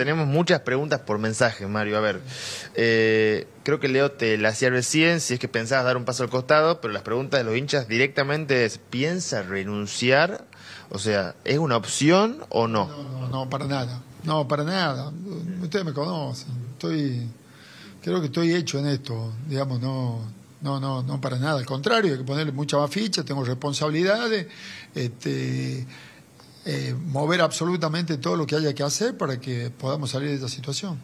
tenemos muchas preguntas por mensaje, Mario. A ver, eh, creo que Leo te la hacía recién, si es que pensabas dar un paso al costado, pero las preguntas de los hinchas directamente es, ¿piensa renunciar? O sea, ¿es una opción o no? No, no, no para nada. No, para nada. Ustedes me conocen. Estoy, creo que estoy hecho en esto. Digamos, no, no, no, no para nada. Al contrario, hay que ponerle mucha más ficha, tengo responsabilidades. Este, eh, mover absolutamente todo lo que haya que hacer para que podamos salir de esta situación.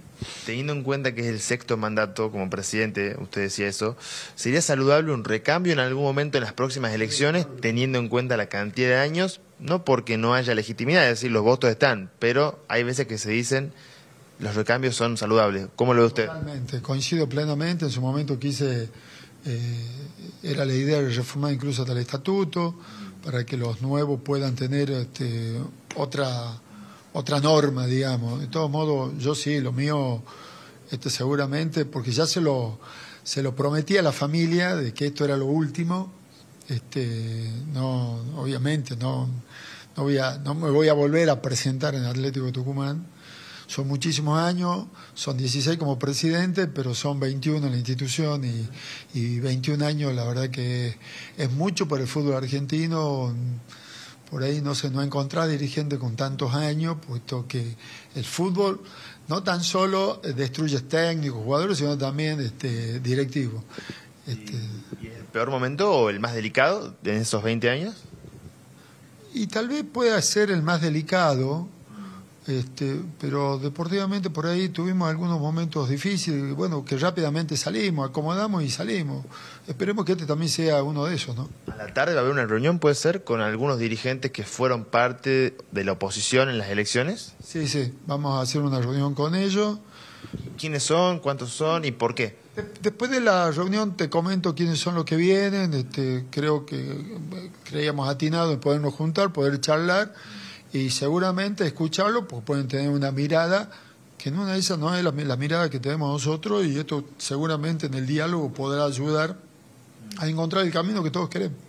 Teniendo en cuenta que es el sexto mandato como presidente, usted decía eso, ¿sería saludable un recambio en algún momento en las próximas elecciones, teniendo en cuenta la cantidad de años? No porque no haya legitimidad, es decir, los votos están, pero hay veces que se dicen los recambios son saludables. ¿Cómo lo ve usted? Totalmente, coincido plenamente. En su momento quise eh, era la idea de reformar incluso hasta el estatuto para que los nuevos puedan tener este, otra, otra norma, digamos. De todos modos, yo sí, lo mío este, seguramente, porque ya se lo, se lo prometí a la familia de que esto era lo último. Este, no, obviamente, no, no, voy a, no me voy a volver a presentar en Atlético Tucumán son muchísimos años, son 16 como presidente, pero son 21 en la institución y, y 21 años, la verdad que es mucho para el fútbol argentino. Por ahí no se no encontrado dirigente con tantos años, puesto que el fútbol no tan solo destruye técnicos, jugadores, sino también este, directivos. ¿Y este, el peor momento o el más delicado de esos 20 años? Y tal vez pueda ser el más delicado, este, pero deportivamente por ahí tuvimos algunos momentos difíciles, bueno, que rápidamente salimos, acomodamos y salimos. Esperemos que este también sea uno de esos, ¿no? A la tarde va a haber una reunión, puede ser, con algunos dirigentes que fueron parte de la oposición en las elecciones. Sí, sí, vamos a hacer una reunión con ellos. ¿Quiénes son? ¿Cuántos son? ¿Y por qué? Después de la reunión te comento quiénes son los que vienen. Este, creo que eh, creíamos atinado en podernos juntar, poder charlar y seguramente escucharlo pues pueden tener una mirada que una no es la mirada que tenemos nosotros y esto seguramente en el diálogo podrá ayudar a encontrar el camino que todos queremos.